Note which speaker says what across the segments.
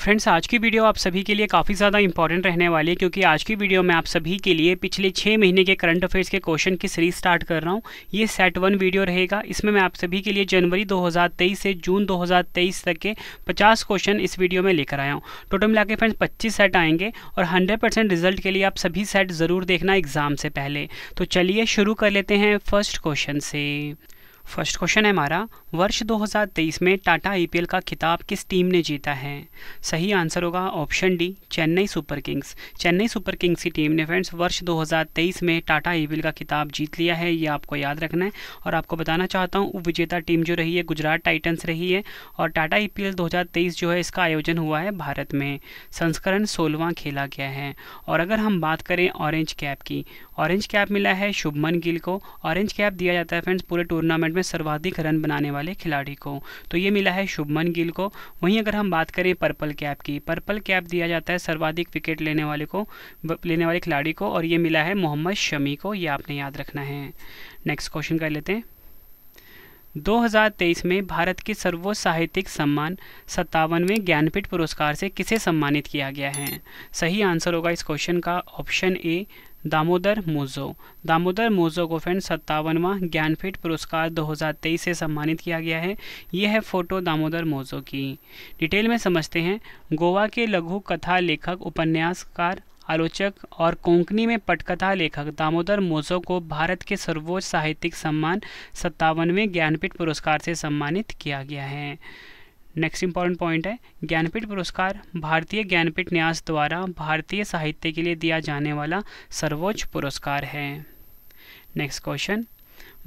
Speaker 1: friends आज की video आप सभी के लिए काफ़ी ज़्यादा इंपॉर्टेंट रहने वाली है क्योंकि आज की वीडियो में आप सभी के लिए पिछले छः महीने के करंट अफेयर्स के क्वेश्चन की सीरीज स्टार्ट कर रहा हूँ ये सेट वन वीडियो रहेगा इसमें मैं आप सभी के लिए जनवरी 2023 से जून 2023 तक के 50 क्वेश्चन इस वीडियो में लेकर आया हूँ टोटल मिला के फ्रेंड्स पच्चीस सेट आएंगे और हंड्रेड रिजल्ट के लिए आप सभी सेट ज़रूर देखना एग्ज़ाम से पहले तो चलिए शुरू कर लेते हैं फर्स्ट क्वेश्चन से फर्स्ट क्वेश्चन है हमारा वर्ष 2023 में टाटा आईपीएल का खिताब किस टीम ने जीता है सही आंसर होगा option D Chennai super kings Chennai super kings की टीम ने फ्रेंड्स वर्ष 2023 में टाटा आईपीएल का खिताब जीत लिया है ये आपको याद रखना है और आपको बताना चाहता हूँ विजेता टीम जो रही है गुजरात टाइटन्स रही है और टाटा आई पी जो है इसका आयोजन हुआ है भारत में संस्करण सोलवा खेला गया है और अगर हम बात करें ऑरेंज कैप की ऑरेंज कैप मिला है शुभमन गिल को ऑरेंज कैप दिया जाता है फ्रेंड्स पूरे टूर्नामेंट में में सर्वाधिक रन बनाने वाले खिलाड़ी को तो ये मिला है शुभमन गिल को वहीं अगर हम बात करें पर्पल कैप की पर्पल कैप दिया जाता है सर्वाधिक विकेट लेने वाले को लेने वाले खिलाड़ी को और ये मिला है मोहम्मद शमी को ये आपने याद रखना है नेक्स्ट क्वेश्चन कर लेते हैं 2023 में भारत के सर्वोच्च साहित्यिक सम्मान सत्तावनवें ज्ञानपीठ पुरस्कार से किसे सम्मानित किया गया है सही आंसर होगा इस क्वेश्चन का ऑप्शन ए दामोदर मोजो दामोदर मोजो को फ्रेंड सत्तावनवा ज्ञानपीठ पुरस्कार 2023 से सम्मानित किया गया है ये है फोटो दामोदर मोजो की डिटेल में समझते हैं गोवा के लघु कथा लेखक उपन्यासकार आलोचक और कोंकणी में पटकथा लेखक दामोदर मोजो को भारत के सर्वोच्च साहित्यिक सम्मान सत्तावनवें ज्ञानपीठ पुरस्कार से सम्मानित किया गया है नेक्स्ट इंपॉर्टेंट पॉइंट है ज्ञानपीठ पुरस्कार भारतीय ज्ञानपीठ न्यास द्वारा भारतीय साहित्य के लिए दिया जाने वाला सर्वोच्च पुरस्कार है नेक्स्ट क्वेश्चन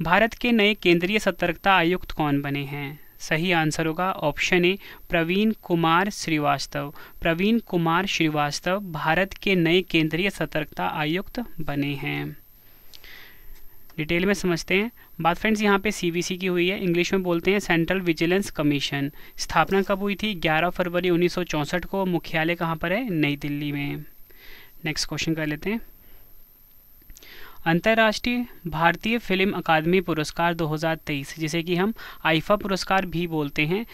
Speaker 1: भारत के नए केंद्रीय सतर्कता आयुक्त कौन बने हैं सही आंसर होगा ऑप्शन ए प्रवीण कुमार श्रीवास्तव प्रवीण कुमार श्रीवास्तव भारत के नए केंद्रीय सतर्कता आयुक्त बने हैं डिटेल में समझते हैं बात फ्रेंड्स यहाँ पे सीबीसी की हुई है इंग्लिश में बोलते हैं सेंट्रल विजिलेंस कमीशन स्थापना कब हुई थी 11 फरवरी 1964 को मुख्यालय कहाँ पर है नई दिल्ली में नेक्स्ट क्वेश्चन कर लेते हैं अंतर्राष्ट्रीय भारतीय फिल्म अकादमी पुरस्कार 2023 जिसे कि हम आइफा पुरस्कार भी बोलते हैं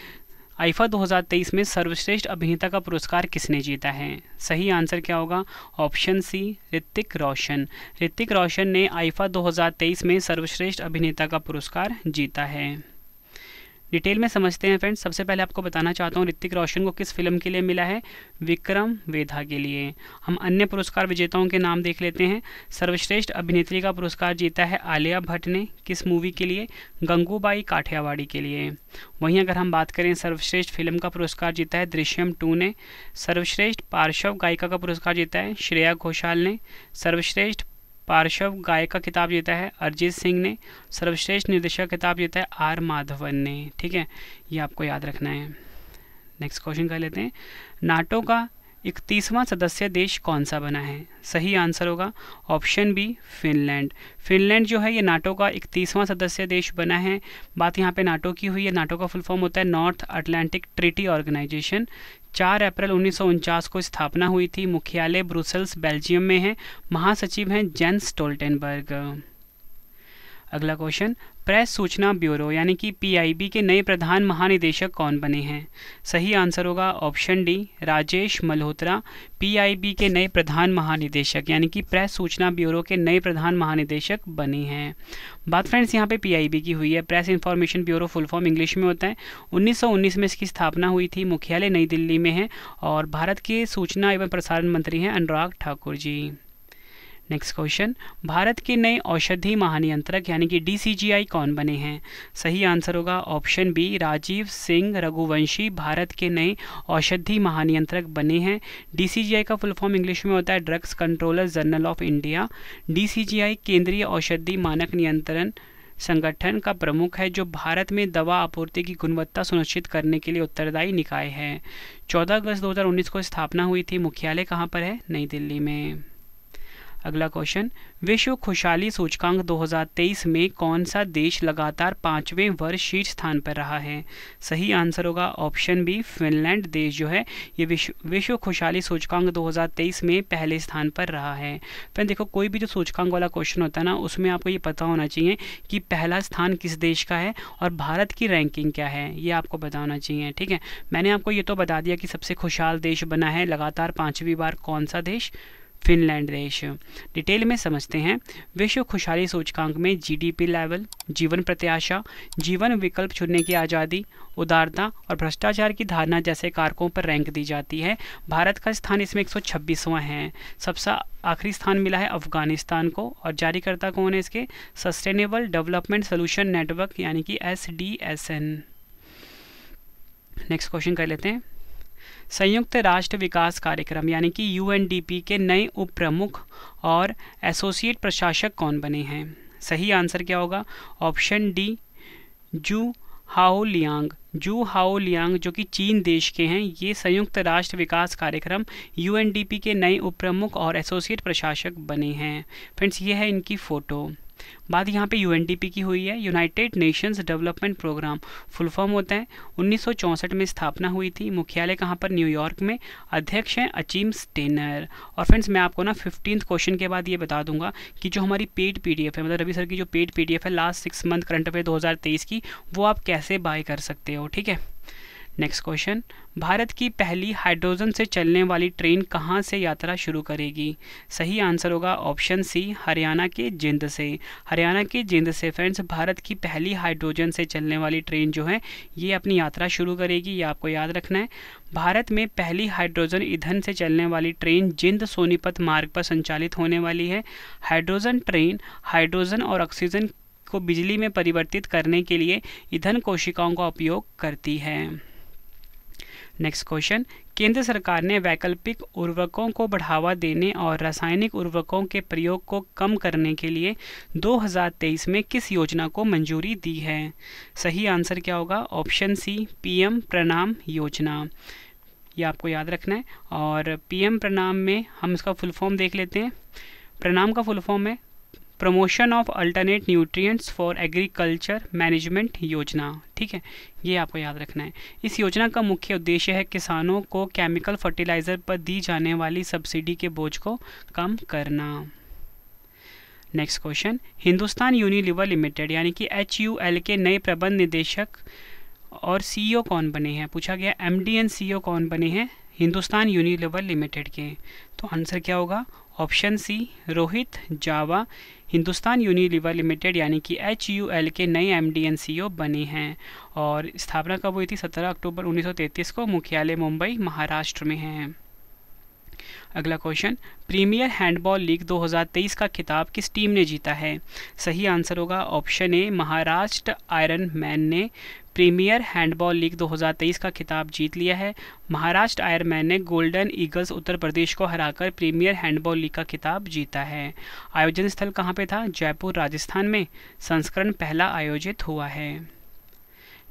Speaker 1: आइफा 2023 में सर्वश्रेष्ठ अभिनेता का पुरस्कार किसने जीता है सही आंसर क्या होगा ऑप्शन सी ऋतिक रोशन ऋतिक रोशन ने आइफा 2023 में सर्वश्रेष्ठ अभिनेता का पुरस्कार जीता है डिटेल में समझते हैं फ्रेंड्स सबसे पहले आपको बताना चाहता हूँ ऋतिक रोशन को किस फिल्म के लिए मिला है विक्रम वेधा के लिए हम अन्य पुरस्कार विजेताओं के नाम देख लेते हैं सर्वश्रेष्ठ अभिनेत्री का पुरस्कार जीता है आलिया भट्ट ने किस मूवी के लिए गंगूबाई काठियावाड़ी के लिए वहीं अगर हम बात करें सर्वश्रेष्ठ फिल्म का पुरस्कार जीता है दृश्यम टू ने सर्वश्रेष्ठ पार्श्व गायिका का पुरस्कार जीता है श्रेया घोषाल ने सर्वश्रेष्ठ पार्श्व गायक का किताब जीता है अरिजीत सिंह ने सर्वश्रेष्ठ निर्देशक किताब जीता है आर माधवन ने ठीक है ये आपको याद रखना है नेक्स्ट क्वेश्चन कर लेते हैं नाटो का इकतीसवां सदस्य देश कौन सा बना है सही आंसर होगा ऑप्शन बी फिनलैंड फिनलैंड जो है ये नाटो का इकतीसवां सदस्य देश बना है बात यहाँ पे नाटो की हुई है नाटो का फुल फॉर्म होता है नॉर्थ अटलांटिक ट्रिटी ऑर्गेनाइजेशन चार अप्रैल उन्नीस को स्थापना हुई थी मुख्यालय ब्रुसेल्स बेल्जियम में है महासचिव हैं जेंस टोल्टेनबर्ग अगला क्वेश्चन प्रेस सूचना ब्यूरो यानी कि पीआईबी के नए प्रधान महानिदेशक कौन बने हैं सही आंसर होगा option D Rajesh Malhotra PIB के नए प्रधान महानिदेशक यानी कि प्रेस सूचना ब्यूरो के नए प्रधान महानिदेशक बने हैं बात फ्रेंड्स यहाँ पे पीआईबी की हुई है press information bureau full form English में होता है उन्नीस में इसकी स्थापना हुई थी मुख्यालय नई दिल्ली में है और भारत के सूचना एवं प्रसारण मंत्री हैं अनुराग ठाकुर जी नेक्स्ट क्वेश्चन भारत के नए औषधि महानियंत्रक यानी कि डीसीजीआई कौन बने हैं सही आंसर होगा ऑप्शन बी राजीव सिंह रघुवंशी भारत के नए औषधि महानियंत्रक बने हैं डीसीजीआई का फुल फॉर्म इंग्लिश में होता है drugs controller general of India DCGI केंद्रीय औषधि मानक नियंत्रण संगठन का प्रमुख है जो भारत में दवा आपूर्ति की गुणवत्ता सुनिश्चित करने के लिए उत्तरदायी निकाय है 14 अगस्त 2019 को स्थापना हुई थी मुख्यालय कहाँ पर है नई दिल्ली में अगला क्वेश्चन विश्व खुशहाली सूचकांक 2023 में कौन सा देश लगातार पाँचवें वर्ष शीर्ष स्थान पर रहा है सही आंसर होगा ऑप्शन बी फिनलैंड देश जो है ये विश्व विश्व खुशहाली सूचकांक 2023 में पहले स्थान पर रहा है फिर देखो कोई भी जो सूचकांक वाला क्वेश्चन होता है ना उसमें आपको ये पता होना चाहिए कि पहला स्थान किस देश का है और भारत की रैंकिंग क्या है ये आपको बताना चाहिए ठीक है मैंने आपको ये तो बता दिया कि सबसे खुशहाल देश बना है लगातार पाँचवीं बार कौन सा देश फिनलैंड देश डिटेल में समझते हैं विश्व खुशहाली सूचकांक में जीडीपी लेवल जीवन प्रत्याशा जीवन विकल्प चुनने की आज़ादी उदारता और भ्रष्टाचार की धारणा जैसे कारकों पर रैंक दी जाती है भारत का स्थान इसमें एक है सबसे आखिरी स्थान मिला है अफगानिस्तान को और जारीकर्ता कौन है इसके सस्टेनेबल डेवलपमेंट सोल्यूशन नेटवर्क यानी कि एस नेक्स्ट क्वेश्चन कर लेते हैं संयुक्त राष्ट्र विकास कार्यक्रम यानी कि यूएनडीपी के नए उप प्रमुख और एसोसिएट प्रशासक कौन बने हैं सही आंसर क्या होगा ऑप्शन डी जू हाओ लियांग जू हाओ लियांग जो कि चीन देश के हैं ये संयुक्त राष्ट्र विकास कार्यक्रम यूएनडीपी के नए उप प्रमुख और एसोसिएट प्रशासक बने हैं फ्रेंड्स ये है इनकी फ़ोटो बात यहाँ पे यू की हुई है United Nations development programme full form होता है 1964 में स्थापना हुई थी मुख्यालय कहाँ पर न्यूयॉर्क में अध्यक्ष हैं अचीम स्टेनर और फ्रेंड्स मैं आपको ना फिफ्टीन क्वेश्चन के बाद ये बता दूंगा कि जो हमारी पेड पी है मतलब रवि सर की जो पेड पी है last six month current affair दो की वो आप कैसे बाय कर सकते हो ठीक है नेक्स्ट क्वेश्चन भारत की पहली हाइड्रोजन से चलने वाली ट्रेन कहाँ से यात्रा शुरू करेगी सही आंसर होगा ऑप्शन सी हरियाणा के जिंद से हरियाणा के जिंद से फ्रेंड्स भारत की पहली हाइड्रोजन से चलने वाली ट्रेन जो है ये अपनी यात्रा शुरू करेगी ये आपको याद रखना है भारत में पहली हाइड्रोजन ईंधन से चलने वाली ट्रेन जिंद सोनीपत मार्ग पर संचालित होने वाली है हाइड्रोजन ट्रेन हाइड्रोजन और ऑक्सीजन को बिजली में परिवर्तित करने के लिए ईंधन कोशिकाओं का उपयोग करती है नेक्स्ट क्वेश्चन केंद्र सरकार ने वैकल्पिक उर्वरकों को बढ़ावा देने और रासायनिक उर्वरकों के प्रयोग को कम करने के लिए 2023 में किस योजना को मंजूरी दी है सही आंसर क्या होगा ऑप्शन सी पीएम प्रणाम योजना ये आपको याद रखना है और पीएम प्रणाम में हम इसका फुल फॉर्म देख लेते हैं प्रणाम का फुल फॉर्म है promotion of alternate nutrients for agriculture management योजना ठीक है ये आपको याद रखना है इस योजना का मुख्य उद्देश्य है किसानों को केमिकल फर्टिलाइज़र पर दी जाने वाली सब्सिडी के बोझ को कम करना next question Hindustan Unilever limited यानी कि एच के नए प्रबंध निदेशक और सीईओ कौन बने हैं पूछा गया एमडी एंड ओ कौन बने हैं हिंदुस्तान यूनिलीवर लिमिटेड के तो आंसर क्या होगा option C Rohit Jawa Hindustan Unilever limited यानी कि एच यू एल के नए M D and C O बने हैं और स्थापना कब हुई थी 17 अक्टूबर 1933 को मुख्यालय मुंबई महाराष्ट्र में हैं अगला क्वेश्चन प्रीमियर हैंडबॉल लीग 2023 का खिताब किस टीम ने जीता है सही आंसर होगा option A Maharashtra iron man ने प्रीमियर हैंडबॉल लीग 2023 का खिताब जीत लिया है महाराष्ट्र मैन ने गोल्डन ईगल्स उत्तर प्रदेश को हराकर प्रीमियर हैंडबॉल लीग का खिताब जीता है आयोजन स्थल कहाँ पे था जयपुर राजस्थान में संस्करण पहला आयोजित हुआ है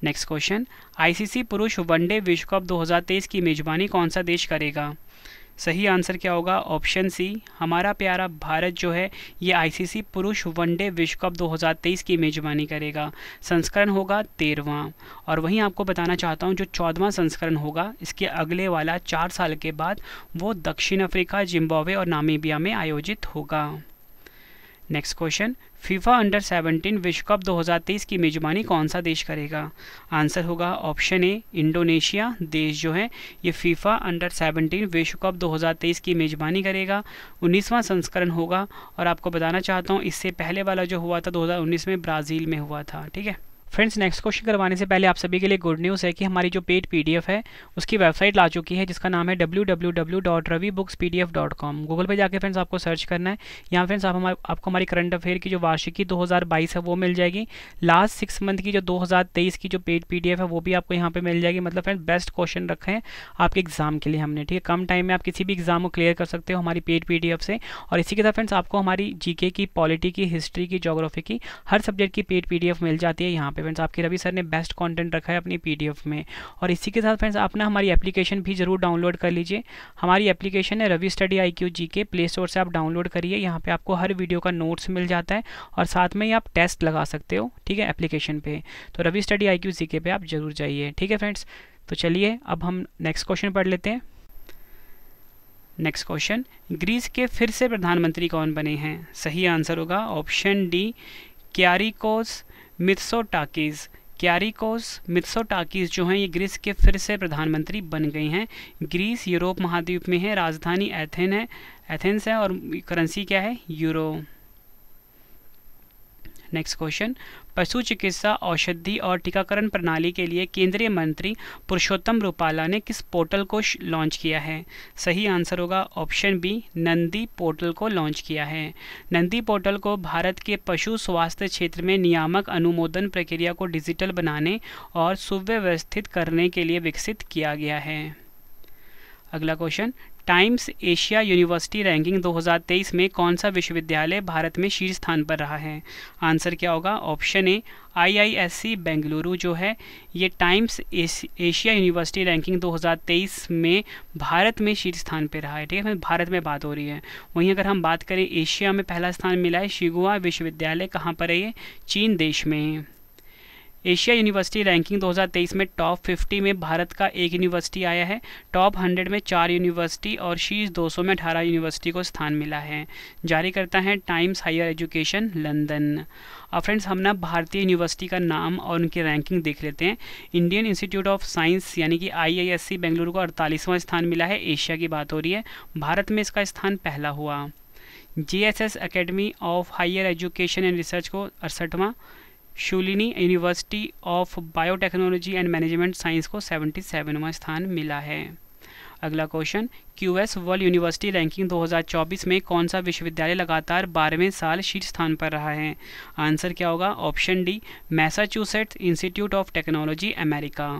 Speaker 1: नेक्स्ट क्वेश्चन आईसीसी पुरुष वनडे विश्व कप 2023 की मेजबानी कौन सा देश करेगा सही आंसर क्या होगा ऑप्शन सी हमारा प्यारा भारत जो है ये आईसीसी पुरुष वनडे विश्व कप 2023 की मेजबानी करेगा संस्करण होगा तेरहवा और वहीं आपको बताना चाहता हूँ जो चौदवा संस्करण होगा इसके अगले वाला चार साल के बाद वो दक्षिण अफ्रीका जिम्बावे और नामीबिया में आयोजित होगा नेक्स्ट क्वेश्चन फीफा अंडर 17 विश्व कप 2023 की मेजबानी कौन सा देश करेगा आंसर होगा ऑप्शन ए इंडोनेशिया देश जो है ये फीफा अंडर 17 विश्व कप 2023 की मेजबानी करेगा 19वां संस्करण होगा और आपको बताना चाहता हूँ इससे पहले वाला जो हुआ था 2019 में ब्राज़ील में हुआ था ठीक है फ्रेंड्स नेक्स्ट क्वेश्चन करवाने से पहले आप सभी के लिए गुड न्यूज़ है कि हमारी जो पेड पीडीएफ है उसकी वेबसाइट ला चुकी है जिसका नाम है W W W dot Ravi books P D F dot com Google पर जाकर फ्रेंड्स आपको सर्च करना है यहाँ फ्रेंड्स आप हमारे आपको हमारी करंट अफेयर की जो वार्षिकी दो हज़ार बाईस है वो मिल जाएगी लास्ट सिक्स मंथ की जो दो हज़ार तेईस की जो पेड पी डी एफ है वो भी आपको यहाँ पर मिल जाएगी मतलब फ्रेंड्स बेस्ट क्वेश्चन रखें आपके एग्जाम के लिए हमने ठीक है कम टाइम में आप किसी भी एग्जाम को क्लियर कर सकते हो हमारी पेड पी डी एफ से और इसी के साथ फ्रेंड्स आपको हमारी जी के की पॉलिटी की हिस्ट्री की जोग्राफी की हर सब्जेक्ट की पेड पी डी एफ मिल जाती है यहाँ पर पे फ्रेंड्स आपके रवि सर ने बेस्ट कंटेंट रखा है अपनी पीडीएफ में और इसी के साथ फ्रेंड्स आप ना हमारी एप्लीकेशन भी जरूर डाउनलोड कर लीजिए हमारी एप्लीकेशन है Ravi study I Q G के प्ले स्टोर से आप डाउनलोड करिए यहाँ पर आपको हर वीडियो का नोट्स मिल जाता है और साथ में ही आप टेस्ट लगा सकते हो ठीक है एप्लीकेशन पर तो Ravi study I Q G के पे आप जरूर जाइए ठीक है फ्रेंड्स तो चलिए अब हम नेक्स्ट क्वेश्चन पढ़ लेते हैं नेक्स्ट क्वेश्चन ग्रीस के फिर से प्रधानमंत्री कौन बने हैं सही आंसर होगा ऑप्शन डी क्यारिकोस मिथसोटाकिस क्यारिकोस मिथसोटाकिस जो हैं ये ग्रीस के फिर से प्रधानमंत्री बन गई हैं ग्रीस यूरोप महाद्वीप में है राजधानी एथेन है एथेंस है और करेंसी क्या है यूरो नेक्स्ट क्वेश्चन पशु चिकित्सा औषधि और टीकाकरण प्रणाली के लिए केंद्रीय मंत्री पुरुषोत्तम रूपाला ने किस पोर्टल को लॉन्च किया है सही आंसर होगा ऑप्शन बी नंदी पोर्टल को लॉन्च किया है नंदी पोर्टल को भारत के पशु स्वास्थ्य क्षेत्र में नियामक अनुमोदन प्रक्रिया को डिजिटल बनाने और सुव्यवस्थित करने के लिए विकसित किया गया है अगला question times Asia university ranking 2023 में कौन सा विश्वविद्यालय भारत में शीर्ष स्थान पर रहा है आंसर क्या होगा ऑप्शन ए आईआईएससी बेंगलुरु जो है ये टाइम्स एशिया यूनिवर्सिटी रैंकिंग 2023 में भारत में शीर्ष स्थान पर रहा है ठीक है भारत में बात हो रही है वहीं अगर हम बात करें एशिया में पहला स्थान मिला है शिगुआ विश्वविद्यालय कहाँ पर है ये चीन देश में एशिया यूनिवर्सिटी रैंकिंग 2023 में टॉप 50 में भारत का एक यूनिवर्सिटी आया है टॉप 100 में चार यूनिवर्सिटी और शीर्ष 200 में अठारह यूनिवर्सिटी को स्थान मिला है जारी करता है टाइम्स हायर एजुकेशन लंदन और फ्रेंड्स हम ना भारतीय यूनिवर्सिटी का नाम और उनकी रैंकिंग देख लेते हैं इंडियन इंस्टीट्यूट ऑफ साइंस यानी कि आई बेंगलुरु को अड़तालीसवां स्थान मिला है एशिया की बात हो रही है भारत में इसका स्थान पहला हुआ J S S academy of higher education and research को अड़सठवां Shoolini university of biotechnology and management science को 77वां स्थान मिला है अगला question Q S world university ranking 2024 में कौन सा विश्वविद्यालय लगातार बारहवें साल शीर्ष स्थान पर रहा है आंसर क्या होगा option D Massachusetts institute of technology America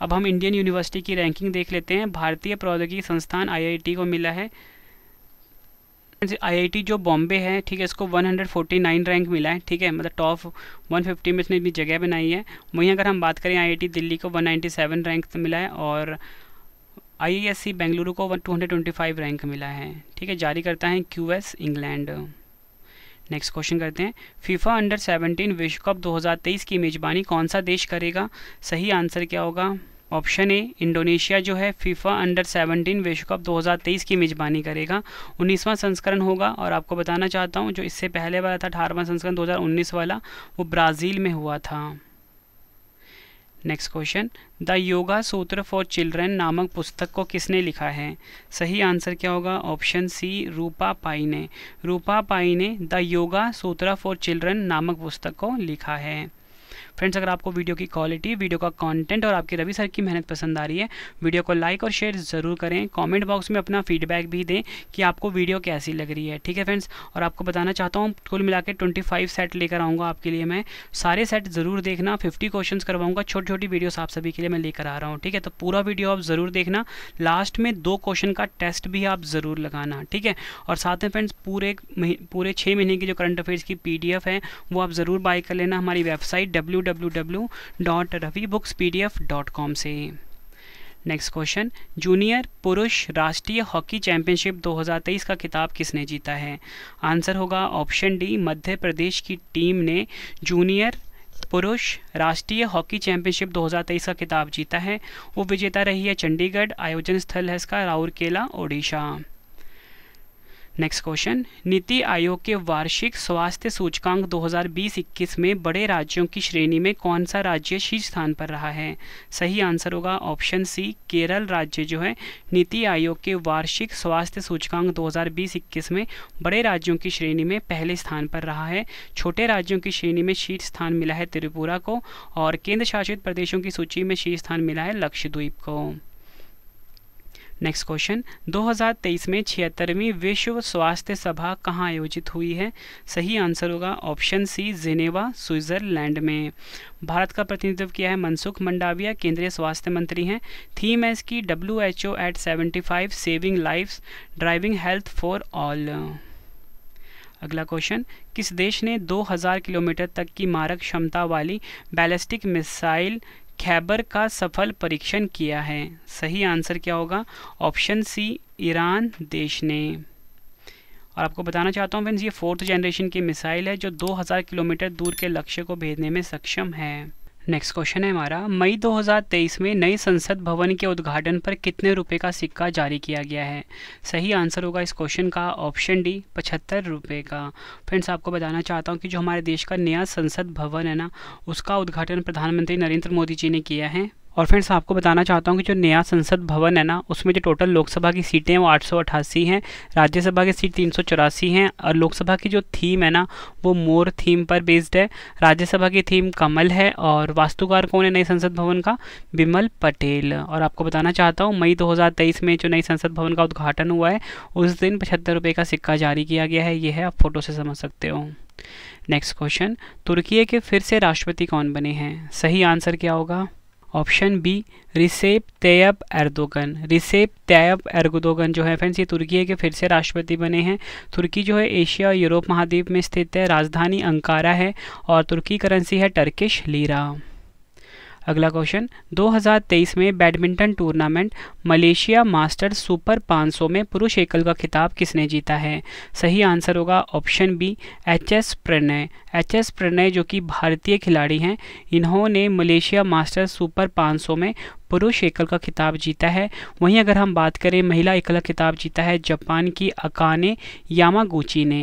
Speaker 1: अब हम इंडियन यूनिवर्सिटी की रैंकिंग देख लेते हैं भारतीय प्रौद्योगिकी संस्थान आईआईटी को मिला है आईआईटी जो बॉम्बे है ठीक है इसको 149 रैंक मिला है ठीक है मतलब टॉप 150 में इसने इतनी जगह बनाई है वहीं अगर हम बात करें आईआईटी दिल्ली को 197 रैंक तो मिला है और आईएससी बेंगलुरु को 225 रैंक मिला है ठीक है जारी करता है क्यू इंग्लैंड नेक्स्ट क्वेश्चन करते हैं फीफा अंडर सेवनटीन विश्व कप दो की मेज़बानी कौन सा देश करेगा सही आंसर क्या होगा ऑप्शन ए इंडोनेशिया जो है फीफा अंडर 17 विश्व कप 2023 की मेज़बानी करेगा उन्नीसवां संस्करण होगा और आपको बताना चाहता हूँ जो इससे पहले वाला था अठारहवां संस्करण 2019 वाला वो ब्राज़ील में हुआ था नेक्स्ट क्वेश्चन द योगा सूत्र फॉर चिल्ड्रन नामक पुस्तक को किसने लिखा है सही आंसर क्या होगा ऑप्शन सी रूपा पाई ने रूपा पाई ने द योगा सूत्र फॉर चिल्ड्रन नामक पुस्तक को लिखा है फ्रेंड्स अगर आपको वीडियो की क्वालिटी वीडियो का कंटेंट और आपकी रवि सर की मेहनत पसंद आ रही है वीडियो को लाइक और शेयर ज़रूर करें कमेंट बॉक्स में अपना फीडबैक भी दें कि आपको वीडियो कैसी लग रही है ठीक है फ्रेंड्स और आपको बताना चाहता हूँ कुल मिला के सेट लेकर आऊँगा आपके लिए मैं सारे सेट ज़रूर देखना फिफ्टी क्वेश्चन करवाऊँगा छोटी छोटी वीडियोस आप सभी के लिए मैं लेकर आ रहा हूँ ठीक है तो पूरा वीडियो आप ज़रूर देखना लास्ट में दो क्वेश्चन का टेस्ट भी आप ज़रूर लगाना ठीक है और साथ में फ्रेंड्स पूरे पूरे छः महीने की जो करंट अफेयर्स की पी है वो आप ज़रूर बाई कर लेना हमारी वेबसाइट डब्ल्यू www.ravibooks.pdf.com से नेक्स्ट क्वेश्चन जूनियर पुरुष राष्ट्रीय हॉकी चैंपियनशिप 2023 का खिताब किसने जीता है आंसर होगा ऑप्शन डी मध्य प्रदेश की टीम ने जूनियर पुरुष राष्ट्रीय हॉकी चैंपियनशिप 2023 का खिताब जीता है वो विजेता रही है चंडीगढ़ आयोजन स्थल है इसका राउरकेला ओडिशा नेक्स्ट क्वेश्चन नीति आयोग के वार्षिक स्वास्थ्य सूचकांक 2020-21 में बड़े राज्यों की श्रेणी में कौन सा राज्य शीर्ष स्थान पर रहा है सही आंसर होगा ऑप्शन सी केरल राज्य जो है नीति आयोग के वार्षिक स्वास्थ्य सूचकांक 2020-21 में बड़े राज्यों की श्रेणी में पहले स्थान पर रहा है छोटे राज्यों की श्रेणी में शीर्ष स्थान मिला है त्रिपुरा को और केंद्र शासित प्रदेशों की सूची में शीर्ष स्थान मिला है लक्षद्वीप को नेक्स्ट क्वेश्चन 2023 में छिहत्तरवीं विश्व स्वास्थ्य सभा कहाँ आयोजित हुई है सही आंसर होगा ऑप्शन सी जिनेवा स्विट्जरलैंड में भारत का प्रतिनिधित्व किया है मनसुख मंडाविया केंद्रीय स्वास्थ्य मंत्री हैं थीम है इसकी W H O at seventy five saving life driving health for all अगला क्वेश्चन किस देश ने 2000 किलोमीटर तक की मारक क्षमता वाली बैलिस्टिक मिसाइल खैबर का सफल परीक्षण किया है सही आंसर क्या होगा ऑप्शन सी ईरान देश ने और आपको बताना चाहता हूँ फ्रेंड्स ये फोर्थ जनरेशन की मिसाइल है जो 2000 किलोमीटर दूर के लक्ष्य को भेजने में सक्षम है नेक्स्ट क्वेश्चन है हमारा मई 2023 में नए संसद भवन के उद्घाटन पर कितने रुपए का सिक्का जारी किया गया है सही आंसर होगा इस क्वेश्चन का ऑप्शन डी पचहत्तर रुपये का फ्रेंड्स आपको बताना चाहता हूँ कि जो हमारे देश का नया संसद भवन है ना उसका उद्घाटन प्रधानमंत्री नरेंद्र मोदी जी ने किया है और फ्रेंड्स आपको बताना चाहता हूँ कि जो नया संसद भवन है ना उसमें जो टोटल लोकसभा की सीटें हैं वो आठ हैं राज्यसभा की सीट तीन हैं और लोकसभा की जो थीम है ना वो मोर थीम पर बेस्ड है राज्यसभा की थीम कमल है और वास्तुकार कौन है नए संसद भवन का बिमल पटेल और आपको बताना चाहता हूँ मई 2023 में जो नई संसद भवन का उद्घाटन हुआ है उस दिन पचहत्तर रुपये का सिक्का जारी किया गया है ये है आप फोटो से समझ सकते हो नेक्स्ट क्वेश्चन तुर्की के फिर से राष्ट्रपति कौन बने हैं सही आंसर क्या होगा option B Recep Tayyip Erdogan Recep Tayyip Erdogan जो है फ्रेंड्स ये तुर्की के फिर से राष्ट्रपति बने हैं तुर्की जो है एशिया और यूरोप महाद्वीप में स्थित है राजधानी अंकारा है और तुर्की करेंसी है टर्किश लीरा अगला क्वेश्चन 2023 में badminton tournament Malaysia master super 500 में पुरुष एकल का खिताब किसने जीता है सही आंसर होगा option B H S Prannoy H S Prannoy जो कि भारतीय खिलाड़ी हैं इन्होंने मलेशिया मास्टर सुपर 500 में पुरुष एकल का खिताब जीता है वहीं अगर हम बात करें महिला एकल का खिताब जीता है जापान की अकाने यामागुची ने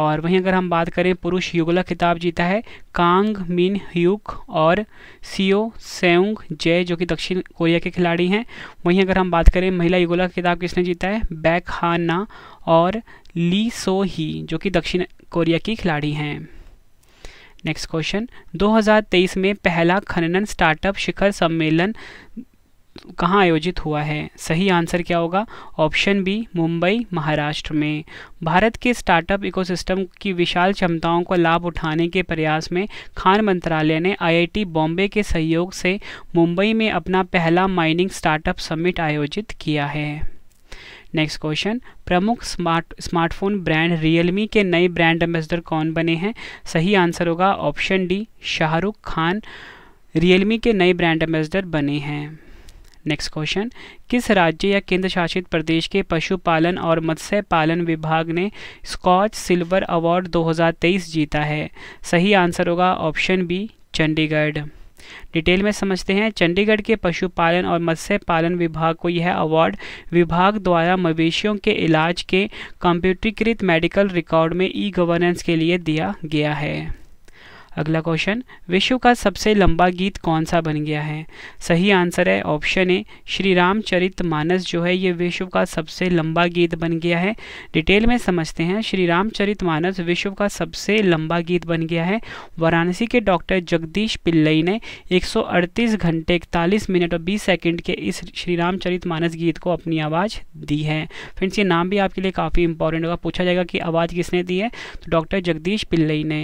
Speaker 1: और वहीं अगर हम बात करें पुरुष युगल का खिताब जीता है कांग मिन ह्यूक और सियो सेंग जय जो कि दक्षिण कोरिया के खिलाड़ी हैं वहीं अगर हम बात करें महिला युगला का खिताब किसने जीता है बैक हाना और ली सो ही जो कि दक्षिण कोरिया की खिलाड़ी हैं नेक्स्ट क्वेश्चन 2023 में पहला खनन स्टार्टअप शिखर सम्मेलन कहाँ आयोजित हुआ है सही आंसर क्या होगा ऑप्शन बी मुंबई महाराष्ट्र में भारत के स्टार्टअप इकोसिस्टम की विशाल क्षमताओं का लाभ उठाने के प्रयास में खान मंत्रालय ने आईआईटी बॉम्बे के सहयोग से मुंबई में अपना पहला माइनिंग स्टार्टअप समिट आयोजित किया है नेक्स्ट क्वेश्चन प्रमुख स्मार्ट स्मार्टफोन ब्रांड रियलमी के नए ब्रांड एम्बेसडर कौन बने हैं सही आंसर होगा option D Shahrukh Khan realme के नए ब्रांड एम्बेसडर बने हैं नेक्स्ट क्वेश्चन किस राज्य या केंद्र शासित प्रदेश के पशुपालन और मत्स्य पालन विभाग ने स्कॉच सिल्वर अवार्ड 2023 जीता है सही आंसर होगा ऑप्शन बी चंडीगढ़ डिटेल में समझते हैं चंडीगढ़ के पशुपालन और मत्स्य पालन विभाग को यह अवार्ड विभाग द्वारा मवेशियों के इलाज के कंप्यूटरीकृत मेडिकल रिकॉर्ड में ई गवर्नेंस के लिए दिया गया है अगला क्वेश्चन विश्व का सबसे लंबा गीत कौन सा बन गया है सही आंसर है ऑप्शन ए श्री रामचरित मानस जो है ये विश्व का सबसे लंबा गीत बन गया है डिटेल में समझते हैं श्री रामचरित मानस विश्व का सबसे लंबा गीत बन गया है वाराणसी के डॉक्टर जगदीश पिल्लई ने एक घंटे इकतालीस मिनट और बीस सेकेंड के इस श्री रामचरित मानस गीत को अपनी आवाज़ दी है फ्रेंड्स ये नाम भी आपके लिए काफ़ी इंपॉर्टेंट होगा पूछा जाएगा कि आवाज़ किसने दी है तो डॉक्टर जगदीश पिल्लई ने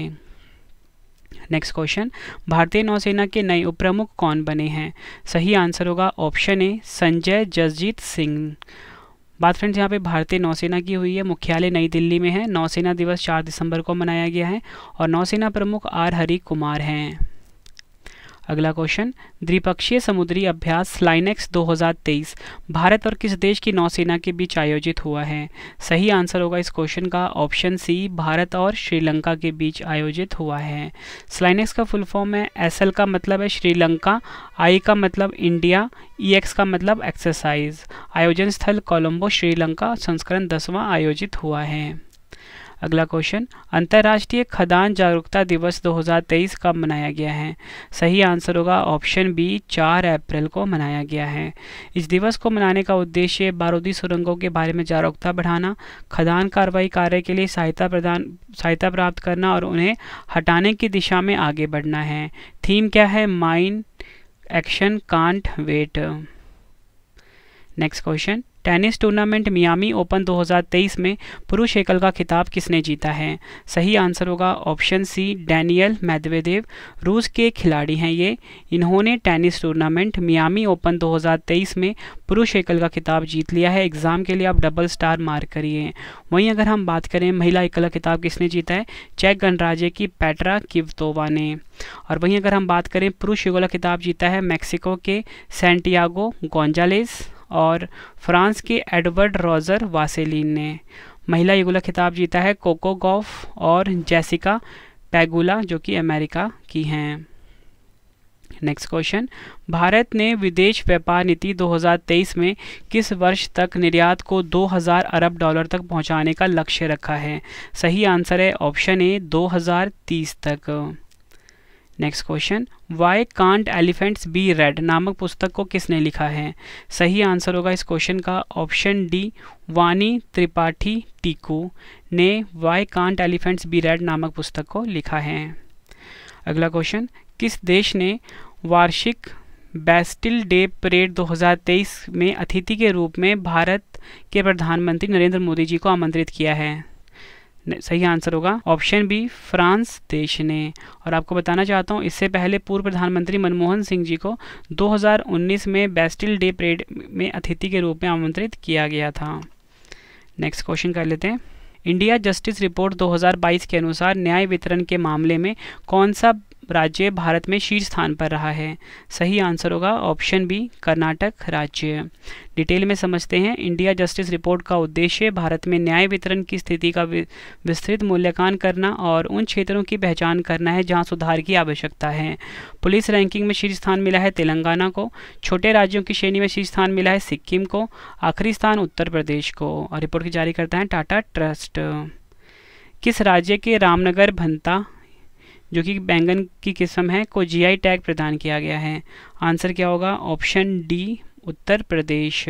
Speaker 1: नेक्स्ट क्वेश्चन भारतीय नौसेना के नए उप प्रमुख कौन बने हैं सही आंसर होगा ऑप्शन ए संजय जसजीत सिंह बात फ्रेंड्स यहाँ पे भारतीय नौसेना की हुई है मुख्यालय नई दिल्ली में है नौसेना दिवस चार दिसंबर को मनाया गया है और नौसेना प्रमुख आर हरि कुमार हैं अगला क्वेश्चन द्विपक्षीय समुद्री अभ्यास स्लाइनेक्स 2023 भारत और किस देश की नौसेना के बीच आयोजित हुआ है सही आंसर होगा इस क्वेश्चन का ऑप्शन सी भारत और श्रीलंका के बीच आयोजित हुआ है स्लाइनेक्स का फुल फॉर्म है एस का मतलब है श्रीलंका आई का मतलब इंडिया ई e का मतलब एक्सरसाइज आयोजन स्थल कोलम्बो श्रीलंका संस्करण दसवां आयोजित हुआ है अगला क्वेश्चन अंतर्राष्ट्रीय खदान जागरूकता दिवस 2023 कब मनाया गया है सही आंसर होगा ऑप्शन बी 4 अप्रैल को मनाया गया है इस दिवस को मनाने का उद्देश्य बारूदी सुरंगों के बारे में जागरूकता बढ़ाना खदान कार्रवाई कार्य के लिए सहायता प्रदान सहायता प्राप्त करना और उन्हें हटाने की दिशा में आगे बढ़ना है थीम क्या है mind action can't wait next question tennis tournament Miami open 2023 में पुरुष एकल का खिताब किसने जीता है सही आंसर होगा ऑप्शन सी डैनियल मैदवेदेव रूस के खिलाड़ी हैं ये इन्होंने टेनिस टूर्नामेंट मियामी ओपन 2023 में पुरुष एकल का खिताब जीत लिया है एग्ज़ाम के लिए आप डबल स्टार मार्क करिए वहीं अगर हम बात करें महिला एकल का खिताब किसने जीता है चेक गणराज्य की पैट्रा किवतोवा ने और वहीं अगर हम बात करें पुरुष युगल का खिताब जीता है मैक्सिको के सेंटियागो गोंजालेस और फ्रांस के एडवर्ड रॉजर वासेलिन ने महिला युगला खिताब जीता है कोको गॉफ और जैसिका पैगुला जो कि अमेरिका की हैं नेक्स्ट क्वेश्चन भारत ने विदेश व्यापार नीति 2023 में किस वर्ष तक निर्यात को 2000 अरब डॉलर तक पहुंचाने का लक्ष्य रखा है सही आंसर है ऑप्शन ए 2030 तक next question why can't elephants be red नामक पुस्तक को किसने लिखा है सही आंसर होगा इस क्वेश्चन का ऑप्शन डी वानी त्रिपाठी टीकू ने why can't elephants be red नामक पुस्तक को लिखा है अगला क्वेश्चन किस देश ने वार्षिक बेस्टिल डे परेड 2023 में अतिथि के रूप में भारत के प्रधानमंत्री नरेंद्र मोदी जी को आमंत्रित किया है सही आंसर होगा ऑप्शन बी फ्रांस देश ने और आपको बताना चाहता हूँ इससे पहले पूर्व प्रधानमंत्री मनमोहन सिंह जी को 2019 में बेस्टिल डे परेड में अतिथि के रूप में आमंत्रित किया गया था नेक्स्ट क्वेश्चन कर लेते हैं इंडिया जस्टिस रिपोर्ट 2022 के अनुसार न्याय वितरण के मामले में कौन सा राज्य भारत में शीर्ष स्थान पर रहा है सही आंसर होगा ऑप्शन बी कर्नाटक राज्य डिटेल में समझते हैं इंडिया जस्टिस रिपोर्ट का उद्देश्य भारत में न्याय वितरण की स्थिति का विस्तृत मूल्यांकन करना और उन क्षेत्रों की पहचान करना है जहां सुधार की आवश्यकता है पुलिस रैंकिंग में शीर्ष स्थान मिला है तेलंगाना को छोटे राज्यों की श्रेणी में शीर्ष स्थान मिला है सिक्किम को आखिरी स्थान उत्तर प्रदेश को और रिपोर्ट की जारी करता है टाटा ट्रस्ट किस राज्य के रामनगर भंता जो कि बैंगन की किस्म है को जीआई टैग प्रदान किया गया है आंसर क्या होगा option D Uttar Pradesh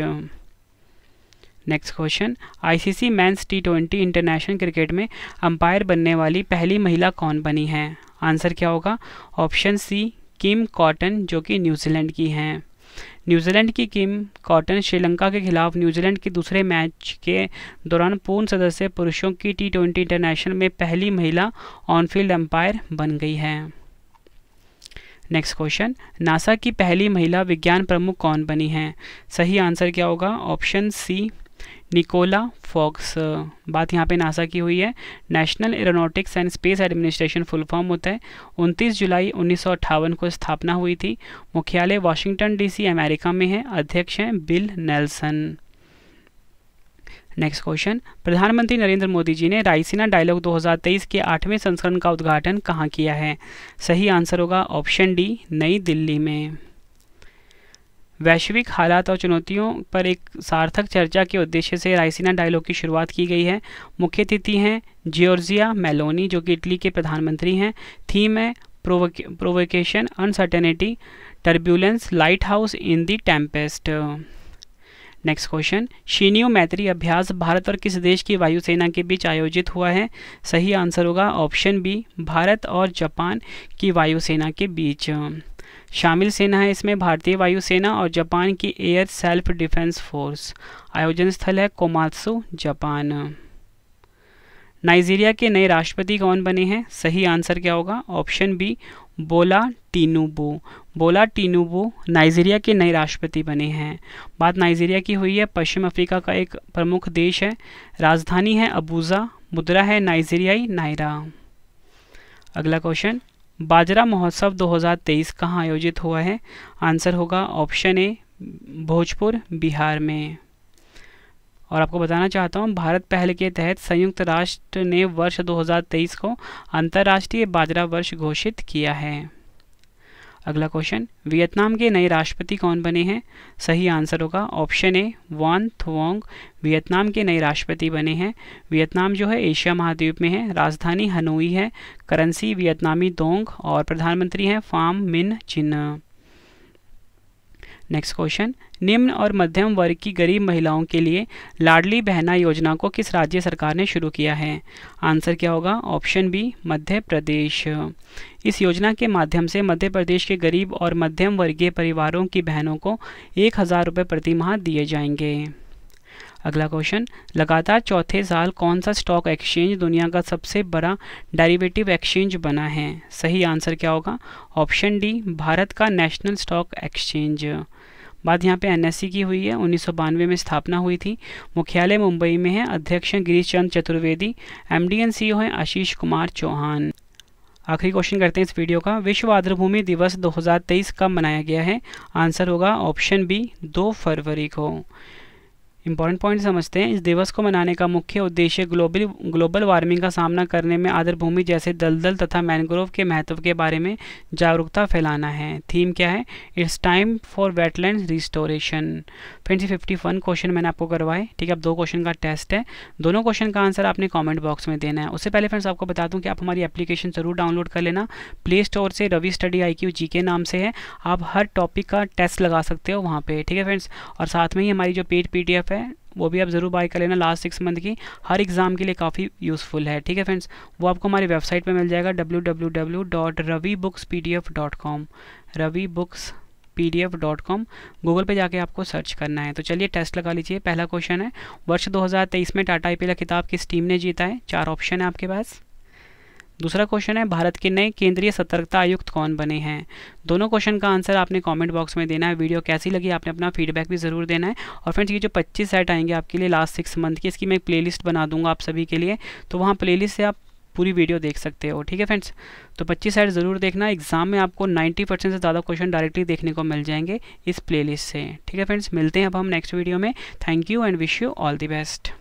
Speaker 1: next question ICC men's T twenty international cricket में अंपायर बनने वाली पहली महिला कौन बनी है आंसर क्या होगा ऑप्शन सी किम कॉटन जो कि न्यूजीलैंड की हैं न्यूजीलैंड की किम कॉटन श्रीलंका के खिलाफ न्यूजीलैंड के दूसरे मैच के दौरान पूर्ण सदस्य पुरुषों की टी ट्वेंटी इंटरनेशनल में पहली महिला ऑनफील्ड अंपायर बन गई है नेक्स्ट क्वेश्चन नासा की पहली महिला विज्ञान प्रमुख कौन बनी है सही आंसर क्या होगा option C Nicola Fox uh, बात यहाँ पे नासा की हुई है national aeronautics and space administration full form होता है 29 जुलाई उन्नीस को स्थापना हुई थी मुख्यालय वाशिंगटन डीसी अमेरिका में है अध्यक्ष हैं बिल नेल्सन नेक्स्ट क्वेश्चन प्रधानमंत्री नरेंद्र मोदी जी ने रायसीना डायलॉग 2023 के आठवें संस्करण का उद्घाटन कहाँ किया है सही आंसर होगा ऑप्शन डी नई दिल्ली में वैश्विक हालात और चुनौतियों पर एक सार्थक चर्चा के उद्देश्य से रायसीना डायलॉग की शुरुआत की गई है मुख्य अतिथि हैं जियोर्जिया मेलोनी जो कि इटली के प्रधानमंत्री हैं थीम है provocation uncertainty turbulence light house in the tempest next question Shinyuu Maitri अभ्यास भारत और किस देश की वायुसेना के बीच आयोजित हुआ है सही आंसर होगा ऑप्शन बी भारत और जापान की वायुसेना के बीच शामिल सेना है इसमें भारतीय वायुसेना और जापान की एयर सेल्फ डिफेंस फोर्स आयोजन स्थल है कोमात्सु जापान नाइजीरिया के नए राष्ट्रपति कौन बने हैं सही आंसर क्या होगा ऑप्शन बी बोला टीनुबो बोला टीनुबो नाइजीरिया के नए राष्ट्रपति बने हैं बात नाइजीरिया की हुई है पश्चिम अफ्रीका का एक प्रमुख देश है राजधानी है अबूजा मुद्रा है नाइजीरियाई नायरा अगला क्वेश्चन बाजरा महोत्सव 2023 कहाँ आयोजित हुआ है आंसर होगा ऑप्शन ए भोजपुर बिहार में और आपको बताना चाहता हूँ भारत पहल के तहत संयुक्त राष्ट्र ने वर्ष 2023 को अंतर्राष्ट्रीय बाजरा वर्ष घोषित किया है अगला क्वेश्चन वियतनाम के नए राष्ट्रपति कौन बने हैं सही आंसर होगा option A Van Thuong Vietnam के नए राष्ट्रपति बने हैं वियतनाम जो है एशिया महाद्वीप में है राजधानी हनोई है करेंसी वियतनामी दोंग और प्रधानमंत्री हैं फाम मिन चिन्ह नेक्स्ट क्वेश्चन निम्न और मध्यम वर्ग की गरीब महिलाओं के लिए लाडली बहना योजना को किस राज्य सरकार ने शुरू किया है आंसर क्या होगा ऑप्शन बी मध्य प्रदेश इस योजना के माध्यम से मध्य प्रदेश के गरीब और मध्यम वर्गीय परिवारों की बहनों को एक हज़ार रुपये प्रति माह दिए जाएंगे अगला क्वेश्चन लगातार चौथे साल कौन सा स्टॉक एक्सचेंज दुनिया का सबसे बड़ा डेरिवेटिव एक्सचेंज बना है सही आंसर क्या होगा ऑप्शन डी भारत का नेशनल स्टॉक एक्सचेंज बात यहाँ पे एनएससी e की हुई है उन्नीस में स्थापना हुई थी मुख्यालय मुंबई में है अध्यक्ष Girish Chand Chaturvedi M D and है आशीष कुमार चौहान आखिरी क्वेश्चन करते हैं इस वीडियो का विश्व आर्द्रभूमि दिवस 2023 कब मनाया गया है आंसर होगा ऑप्शन बी 2 फरवरी को इंपॉर्टेंट पॉइंट समझते हैं इस दिवस को मनाने का मुख्य उद्देश्य ग्लोबल ग्लोबल वार्मिंग का सामना करने में आदर भूमि जैसे दलदल तथा मैनग्रोव के महत्व के बारे में जागरूकता फैलाना है थीम क्या है it's time for wetland restoration friends fifty one question मैंने आपको करवाए ठीक है अब दो क्वेश्चन का टेस्ट है दोनों क्वेश्चन का आंसर आपने कॉमेंट बॉक्स में देना है उससे पहले फ्रेंड्स आपको बता दूँ कि आप हमारी एप्लीकेशन ज़रूर डाउनलोड कर लेना प्ले स्टोर से Ravi study I Q G के नाम से है आप हर टॉपिक का टेस्ट लगा सकते हो वहाँ पर ठीक है फ्रेंड्स और साथ में ही हमारी जो पेड पी डी एफ है वो भी आप ज़रूर बाय कर लेना लास्ट सिक्स मंथ की हर एग्ज़ाम के लिए काफ़ी यूज़फुल है ठीक है फ्रेंड्स वो आपको हमारी वेबसाइट पे मिल जाएगा W W W dot Ravi books P D F dot com Ravi books P D F dot com Google पर जाके आपको सर्च करना है तो चलिए टेस्ट लगा लीजिए पहला क्वेश्चन है वर्ष दो हज़ार तेईस में टाटा आई पी एल खिताब किस टीम ने जीता है चार ऑप्शन है आपके पास दूसरा क्वेश्चन है भारत के नए केंद्रीय सतर्कता आयुक्त कौन बने हैं दोनों क्वेश्चन का आंसर आपने कमेंट बॉक्स में देना है वीडियो कैसी लगी आपने अपना फीडबैक भी ज़रूर देना है और फ्रेंड्स ये जो 25 सेट आएंगे आपके लिए लास्ट सिक्स मंथ की इसकी मैं एक प्लेलिस्ट बना दूंगा आप सभी के लिए तो वहाँ प्ले से आप पूरी वीडियो देख सकते हो ठीक है फ्रेंड्स तो पच्चीस सेट ज़रूर देखना एग्जाम में आपको नाइन्टी परसेंट से ज़्यादा क्वेश्चन डायरेक्टली देखने को मिल जाएंगे इस प्ले से ठीक है फ्रेंड्स मिलते हैं अब हम नेक्स्ट वीडियो में thank you and wish you all the best